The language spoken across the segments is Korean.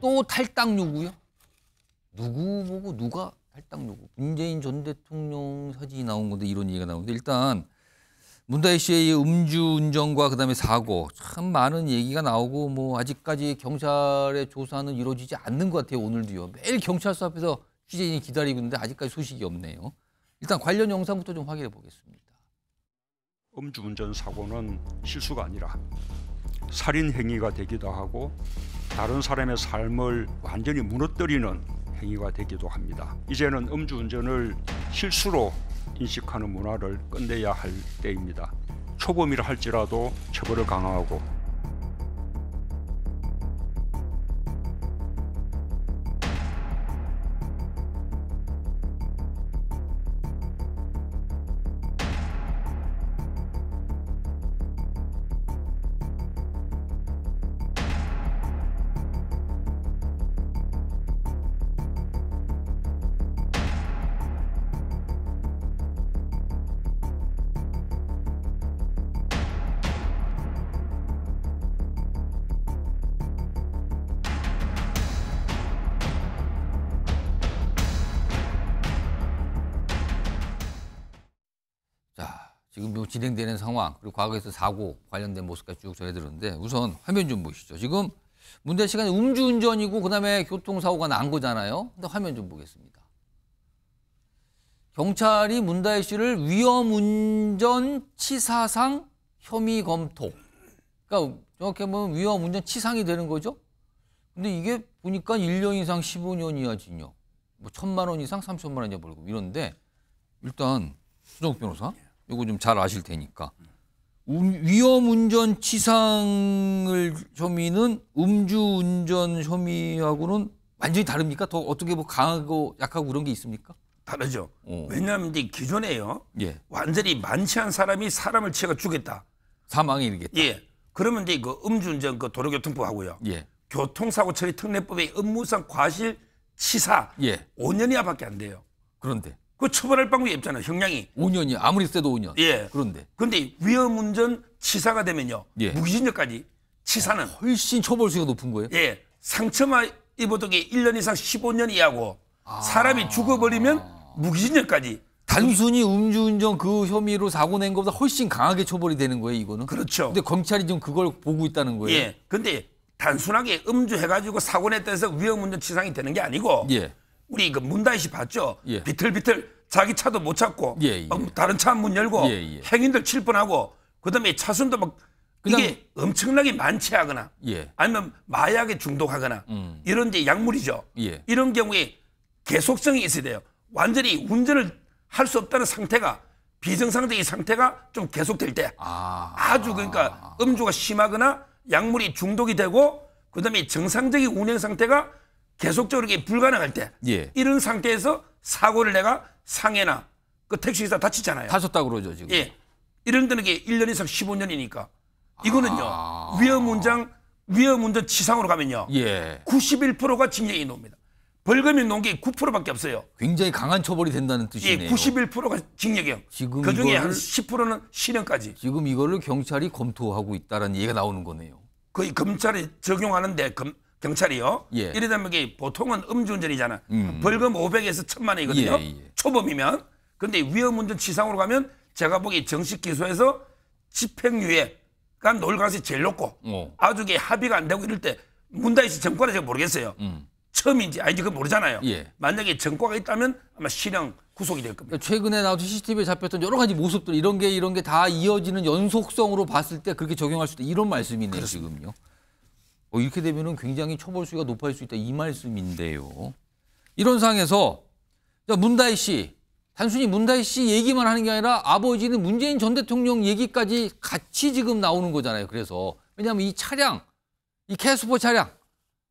또 탈당 요구요? 누구 보고 누가 탈당 요구? 문재인 전 대통령 사진이 나온 건데 이런 얘기가 나오는데 일단 문다희 씨의 음주운전과 그다음에 사고 참 많은 얘기가 나오고 뭐 아직까지 경찰의 조사는 이루어지지 않는 것 같아요 오늘도요 매일 경찰서 앞에서 취재인이 기다리고 있는데 아직까지 소식이 없네요 일단 관련 영상부터 좀 확인해 보겠습니다 음주운전 사고는 실수가 아니라 살인 행위가 되기도 하고 다른 사람의 삶을 완전히 무너뜨리는 행위가 되기도 합니다. 이제는 음주운전을 실수로 인식하는 문화를 끝내야 할 때입니다. 초범이라 할지라도 처벌을 강화하고 지금 뭐 진행되는 상황 그리고 과거에서 사고 관련된 모습까지 쭉 전해드렸는데 우선 화면 좀 보시죠. 지금 문제 시간이 음주운전이고 그다음에 교통사고가 난 거잖아요. 근데 화면 좀 보겠습니다. 경찰이 문다혜 씨를 위험운전 치사상 혐의 검토. 그러니까 정확히 보면 위험운전 치상이 되는 거죠. 근데 이게 보니까 1년 이상 15년 이하 징역, 뭐 천만 원 이상 3천만 원 이하 벌금 이런데 일단 수정 변호사. 요거 좀 잘 아실 테니까. 위험 운전 치상을 혐의는 음주 운전 혐의하고는 완전히 다릅니까? 더 어떻게 뭐 강하고 약하고 그런 게 있습니까? 다르죠. 어. 왜냐하면 이제 기존에요. 예. 완전히 만취한 사람이 사람을 치가 죽겠다. 사망 이르겠다. 예. 그러면 이제 그 음주운전 그 도로교통법하고요. 예. 교통사고 처리 특례법의 업무상 과실 치사 예. 5년 이하밖에 안 돼요. 그런데 그 처벌할 방법이 없잖아요. 형량이. 5년이 아무리 세도 5년. 예. 그런데. 그런데 위험운전 치사가 되면요. 예. 무기징역까지 치사는 아, 훨씬 처벌 수위가 높은 거예요. 예. 상처만 입어도 게 1년 이상 15년 이하고 아. 사람이 죽어버리면 무기징역까지. 단순히 음주운전 그 혐의로 사고 낸 것보다 훨씬 강하게 처벌이 되는 거예요, 이거는. 그렇죠. 근데 검찰이 지금 그걸 보고 있다는 거예요. 예. 근데 단순하게 음주해가지고 사고 냈다 해서 위험운전 치상이 되는 게 아니고 예. 우리 이거 그 문단이씨 봤죠? 예. 비틀비틀 자기 차도 못 찾고 예, 예. 막 다른 차 문 열고 예, 예. 행인들 칠 뻔하고 그다음에 차순도 막 그다음, 이게 엄청나게 만취하거나 예. 아니면 마약에 중독하거나 음. 이런 이 약물이죠. 이런 경우에 계속성이 있어야 돼요. 완전히 운전을 할 수 없다는 상태가 비정상적인 상태가 좀 계속될 때 아. 주 그러니까 음주가 심하거나 약물이 중독이 되고 그다음에 정상적인 운행 상태가 계속적으로 이게 불가능할 때 예. 이런 상태에서 사고를 내가 상해나 그 택시기사 다치잖아요. 다쳤다고 그러죠 지금. 예. 이런 데는 이게 1년 이상 15년이니까 이거는요 아... 위험 운전 위험 운전 치상으로 가면요 예. 91%가 징역이 나옵니다. 벌금이 놓은 게 9%밖에 없어요. 굉장히 강한 처벌이 된다는 예, 뜻이네요. 예, 91%가 징역이요. 지금 그중에 이걸... 한 10%는 실형까지. 지금 이거를 경찰이 검토하고 있다는 얘기가 나오는 거네요. 거의 검찰이 적용하는데 검, 경찰이요. 예. 이러다보니 보통은 음주운전이잖아. 음. 벌금 500에서 1000만 원이거든요. 예, 예. 초범이면. 근데 위험운전 치상으로 가면 제가 보기 정식 기소해서 집행유예가 그러니까 놀가시 제일 높고 오. 어. 아주 게 합의가 안 되고 이럴 때 문다이씨 정과를 제가 모르겠어요. 음. 처음인지 아닌지 그 모르잖아요. 예. 만약에 정과가 있다면 아마 실형 구속이 될 겁니다. 최근에 나온 CCTV에 잡혔던 여러 가지 모습들 이런 게 이런 게 다 이어지는 연속성으로 봤을 때 그렇게 적용할 수 있다 이런 말씀이네요 그렇습니다. 지금요. 어, 이렇게 되면 굉장히 처벌 수위가 높아질 수 있다 이 말씀인데요. 이런 상황에서 문다희 씨 단순히 문다희 씨 얘기만 하는 게 아니라 아버지는 문재인 전 대통령 얘기까지 같이 지금 나오는 거잖아요. 그래서 왜냐하면 이 차량 이캐스퍼 차량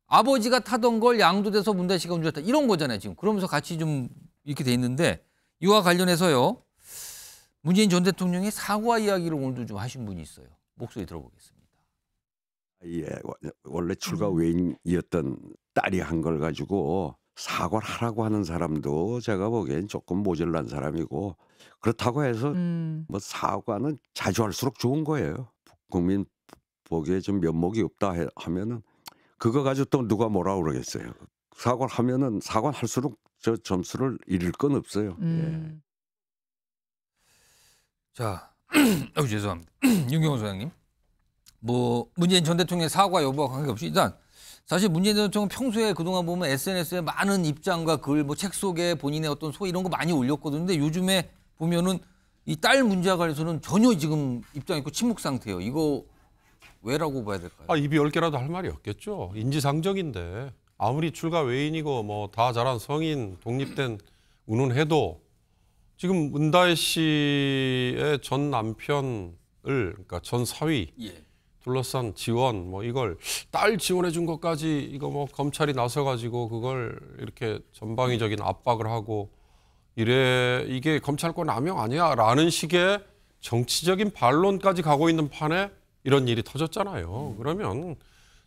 아버지가 타던 걸 양도돼서 문다희 씨가 운전했다 이런 거잖아요. 지금 그러면서 같이 좀 이렇게 돼 있는데 이와 관련해서요 문재인 전 대통령의 사과 이야기를 오늘도 좀 하신 분이 있어요. 목소리 들어보겠습니다. 예, 원래 출가 음. 외인이었던 딸이 한 걸 가지고 사과를 하라고 하는 사람도 제가 보기엔 조금 모질란 사람이고 그렇다고 해서 음. 뭐 사과는 자주 할수록 좋은 거예요. 국민 보기에 좀 면목이 없다 하면은 그거 가지고 또 누가 뭐라 그러겠어요. 사과를 하면은 사과 할수록 저 점수를 잃을 건 없어요. 예. 음. 예. 자, 어, 죄송합니다. 윤경호 소장님. 뭐 문재인 전 대통령의 사과 여부와 관계없이 일단 사실 문재인 대통령 평소에 그동안 보면 SNS에 많은 입장과 글, 뭐책 속에 본인의 어떤 소 이런 거 많이 올렸거든요. 근데 요즘에 보면은 이 딸 문제와 관해서는 련 전혀 지금 입장 있고 침묵 상태예요. 이거 왜라고 봐야 될까요? 아, 입이 열 개라도 할 말이 없겠죠. 인지상정인데 아무리 출가 외인이고 뭐다 자란 성인 독립된 운운해도 지금 은다혜 씨의 전 남편을 그러니까 전 사위 예. 둘러싼 지원 뭐 이걸 딸 지원해 준 것까지 이거 뭐 검찰이 나서 가지고 그걸 이렇게 전방위적인 압박을 하고 이래 이게 검찰권 남용 아니야라는 식의 정치적인 반론까지 가고 있는 판에 이런 일이 터졌잖아요. 그러면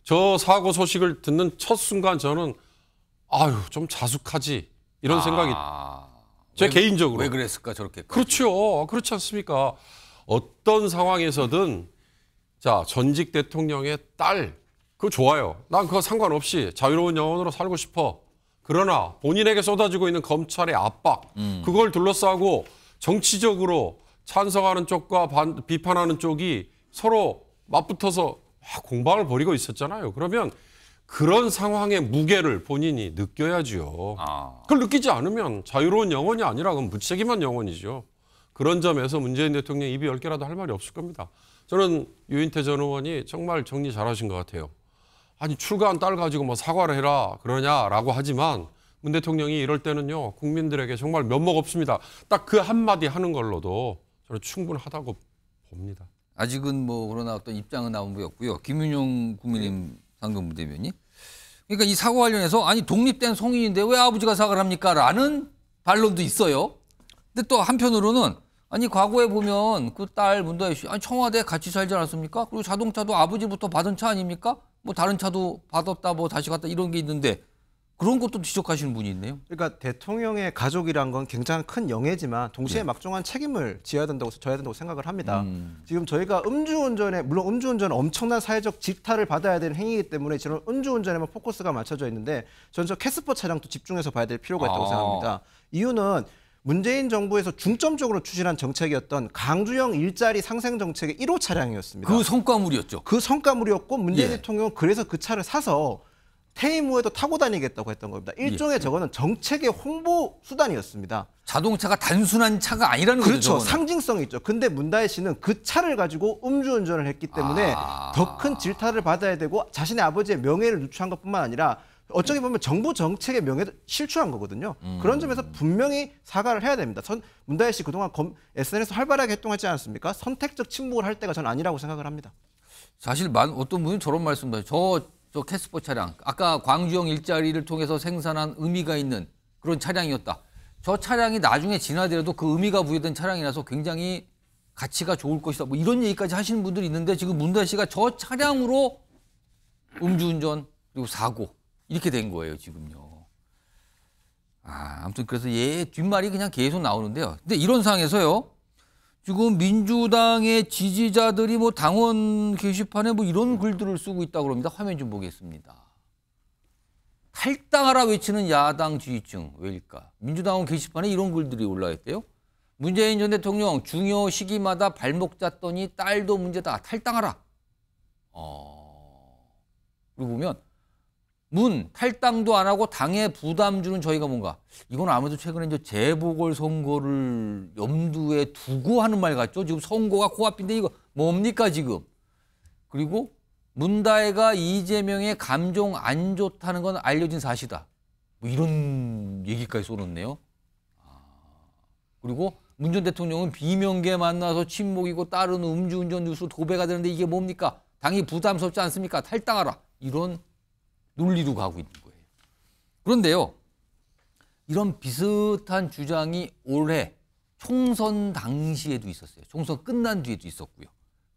저 사고 소식을 듣는 첫 순간 저는 아유 좀 자숙하지 이런 아, 생각이 제 왜, 개인적으로 왜 그랬을까 저렇게 그렇죠 그렇지 않습니까 어떤 상황에서든 자, 전직 대통령의 딸. 그거 좋아요. 난 그거 상관없이 자유로운 영혼으로 살고 싶어. 그러나 본인에게 쏟아지고 있는 검찰의 압박, 음. 그걸 둘러싸고 정치적으로 찬성하는 쪽과 반, 비판하는 쪽이 서로 맞붙어서 공방을 벌이고 있었잖아요. 그러면 그런 상황의 무게를 본인이 느껴야지요. 아. 그걸 느끼지 않으면 자유로운 영혼이 아니라 그건 무책임한 영혼이죠. 그런 점에서 문재인 대통령 입이 열 개라도 할 말이 없을 겁니다. 저는 유인태 전 의원이 정말 정리 잘하신 것 같아요. 아니 출가한 딸 가지고 뭐 사과를 해라 그러냐라고 하지만 문 대통령이 이럴 때는요 국민들에게 정말 면목 없습니다. 딱 그 한마디 하는 걸로도 저는 충분하다고 봅니다. 아직은 뭐 그러나 어떤 입장은 나온 거없고요 김윤용 국민의힘 상경부 대변인 그러니까 이 사고 관련해서 아니 독립된 성인인데 왜 아버지가 사과를 합니까? 라는 반론도 있어요. 근데 또 한편으로는 아니 과거에 보면 그 딸 문다혜 씨 아니 청와대 같이 살지 않았습니까? 그리고 자동차도 아버지부터 받은 차 아닙니까? 뭐 다른 차도 받았다 뭐 다시 갔다 이런 게 있는데 그런 것도 지적하시는 분이 있네요. 그러니까 대통령의 가족이란 건 굉장히 큰 영예지만 동시에 네. 막중한 책임을 지어야 된다고 져야 된다고 생각을 합니다. 음. 지금 저희가 음주운전에 물론 음주운전은 엄청난 사회적 질타를 받아야 되는 행위이기 때문에 지금 음주운전에만 포커스가 맞춰져 있는데 전저 캐스퍼 차량도 집중해서 봐야 될 필요가 있다고 아. 생각합니다. 이유는 문재인 정부에서 중점적으로 추진한 정책이었던 강주형 일자리 상생 정책의 1호 차량이었습니다. 그 성과물이었죠. 그 성과물이었고 문재인 예. 대통령은 그래서 그 차를 사서 퇴임 후에도 타고 다니겠다고 했던 겁니다. 일종의 예. 예. 저거는 정책의 홍보 수단이었습니다. 자동차가 단순한 차가 아니라는 그렇죠. 거죠. 그렇죠. 상징성이 있죠. 근데 문다혜 씨는 그 차를 가지고 음주운전을 했기 때문에 아... 더큰 질타를 받아야 되고 자신의 아버지의 명예를 누추한 것뿐만 아니라 어쩌게 음. 보면 정부 정책의 명예도 실추한 거거든요. 음. 그런 점에서 분명히 사과를 해야 됩니다. 전 문다혜 씨 그동안 검, SNS 활발하게 활동하지 않았습니까? 선택적 침묵을 할 때가 전 아니라고 생각을 합니다. 사실 만, 어떤 분이 저런 말씀도 해요. 저, 저 캐스퍼 차량, 아까 광주형 일자리를 통해서 생산한 의미가 있는 그런 차량이었다. 저 차량이 나중에 진화되라도 그 의미가 부여된 차량이라서 굉장히 가치가 좋을 것이다. 뭐 이런 얘기까지 하시는 분들이 있는데 지금 문다혜 씨가 저 차량으로 음주운전 그리고 사고 이렇게 된 거예요, 지금요. 아, 아무튼 그래서 얘 뒷말이 그냥 계속 나오는데요. 근데 이런 상황에서요. 지금 민주당의 지지자들이 뭐 당원 게시판에 뭐 이런 글들을 쓰고 있다고 그니다 화면 좀 보겠습니다. 탈당하라 외치는 야당 지지층 왜일까? 민주당원 게시판에 이런 글들이 올라있대요. 문재인 전 대통령 중요 시기마다 발목 잡더니 딸도 문제다. 탈당하라. 어. 그리고 보면 문 탈당도 안 하고 당에 부담 주는 저희가 뭔가 이건 아무래도 최근에 이제 재보궐 선거를 염두에 두고 하는 말 같죠. 지금 선거가 코앞인데 이거 뭡니까 지금? 그리고 문다혜가 이재명의 감정 안 좋다는 건 알려진 사실이다. 뭐 이런 얘기까지 쏟았네요. 아, 그리고 문 전 대통령은 비명계 만나서 침묵이고 다른 음주운전 뉴스 도배가 되는데 이게 뭡니까? 당이 부담스럽지 않습니까? 탈당하라. 이런 논리로 가고 있는 거예요. 그런데요, 이런 비슷한 주장이 올해 총선 당시에도 있었어요. 총선 끝난 뒤에도 있었고요.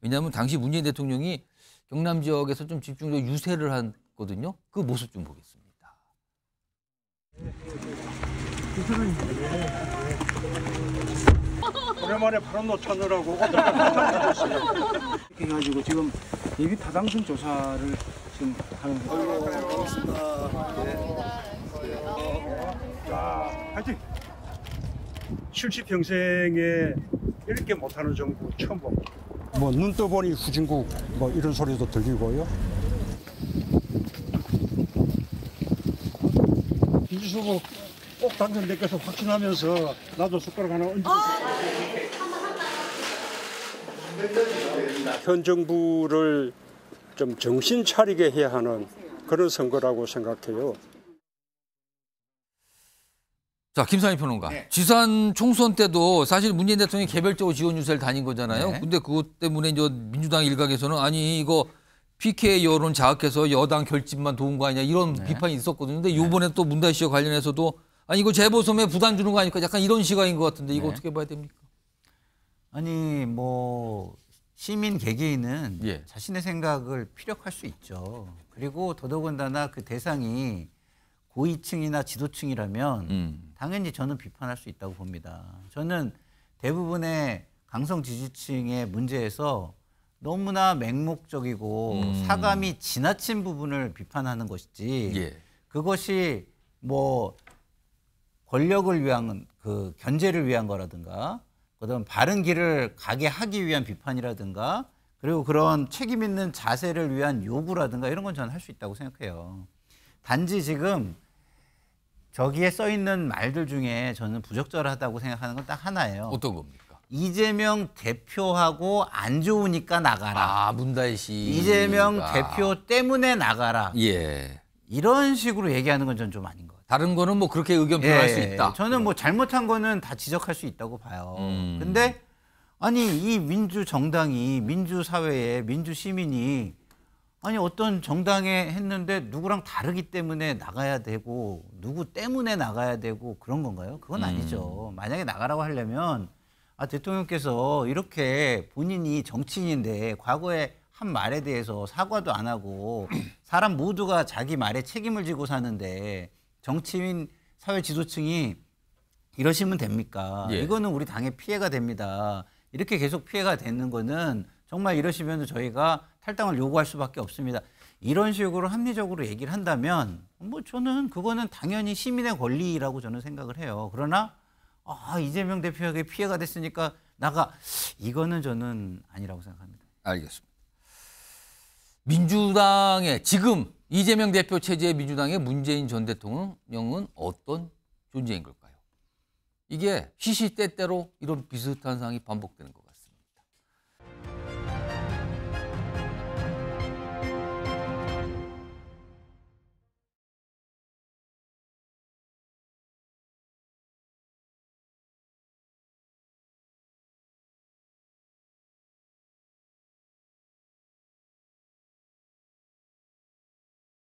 왜냐하면 당시 문재인 대통령이 경남 지역에서 좀 집중적으로 유세를 했거든요. 그 모습 좀 보겠습니다. 오랜만에 바람 놓쳐느라고 그래가지고 지금 예비 타당성 조사를 좀 하는 거. 아이고, 고맙습니다. 자, 화이팅! 70 평생에 이렇게 못하는 정부 처음 봅 뭐, 눈 떠보니 후진국, 뭐, 이런 소리도 들리고요. 김지수고 꼭 당선될께서 확신하면서 나도 숟가락 하나 얹고. 어, 네. 현 정부를 좀 정신 차리게 해야 하는 그런 선거라고 생각해요. 자, 김상희 평론가. 네. 지산 총선 때도 사실 문재인 대통령이 개별적으로 지원 유세를 다닌 거잖아요. 네. 근데 그것 때문에 이제 민주당 일각에서는 아니, 이거 PK 여론 자극해서 여당 결집만 도운 거 아니냐 이런 네. 비판이 있었거든요. 근데 네. 요번에 또 문다희 씨와 관련해서도 아니, 이거 재보선에 부담 주는 거 아닐까 약간 이런 시각인 것 같은데 이거 네. 어떻게 봐야 됩니까? 아니, 뭐 시민 개개인은 예. 자신의 생각을 피력할 수 있죠. 그리고 더더군다나 그 대상이 고위층이나 지도층이라면 음. 당연히 저는 비판할 수 있다고 봅니다. 저는 대부분의 강성 지지층의 문제에서 너무나 맹목적이고 음. 사감이 지나친 부분을 비판하는 것이지 예. 그것이 뭐 권력을 위한 그 견제를 위한 거라든가 어떤 바른 길을 가게 하기 위한 비판이라든가 그리고 그런 책임 있는 자세를 위한 요구라든가 이런 건 저는 할 수 있다고 생각해요. 단지 지금 저기에 써 있는 말들 중에 저는 부적절하다고 생각하는 건 딱 하나예요. 어떤 겁니까? 이재명 대표하고 안 좋으니까 나가라. 아, 문다희 씨. 이재명 대표 때문에 나가라. 예. 이런 식으로 얘기하는 건 전 좀 아닌 것 같아요. 다른 거는 뭐 그렇게 의견 예, 표현할 예, 수 예. 있다. 저는 뭐 잘못한 거는 다 지적할 수 있다고 봐요. 음. 근데 아니 이 민주 정당이 민주 사회에 민주 시민이 아니 어떤 정당에 했는데 누구랑 다르기 때문에 나가야 되고 누구 때문에 나가야 되고 그런 건가요? 그건 음. 아니죠. 음. 만약에 나가라고 하려면 아 대통령께서 이렇게 본인이 정치인인데 과거에 한 말에 대해서 사과도 안 하고 사람 모두가 자기 말에 책임을 지고 사는데 정치인 사회 지도층이 이러시면 됩니까? 예. 이거는 우리 당에 피해가 됩니다. 이렇게 계속 피해가 되는 거는 정말 이러시면 저희가 탈당을 요구할 수밖에 없습니다. 이런 식으로 합리적으로 얘기를 한다면 뭐 저는 그거는 당연히 시민의 권리라고 저는 생각을 해요. 그러나 아, 이재명 대표에게 피해가 됐으니까 나가 이거는 저는 아니라고 생각합니다. 알겠습니다. 민주당의 지금 이재명 대표 체제의 민주당의 문재인 전 대통령은 어떤 존재인 걸까요? 이게 시시때때로 이런 비슷한 상황이 반복되는 거.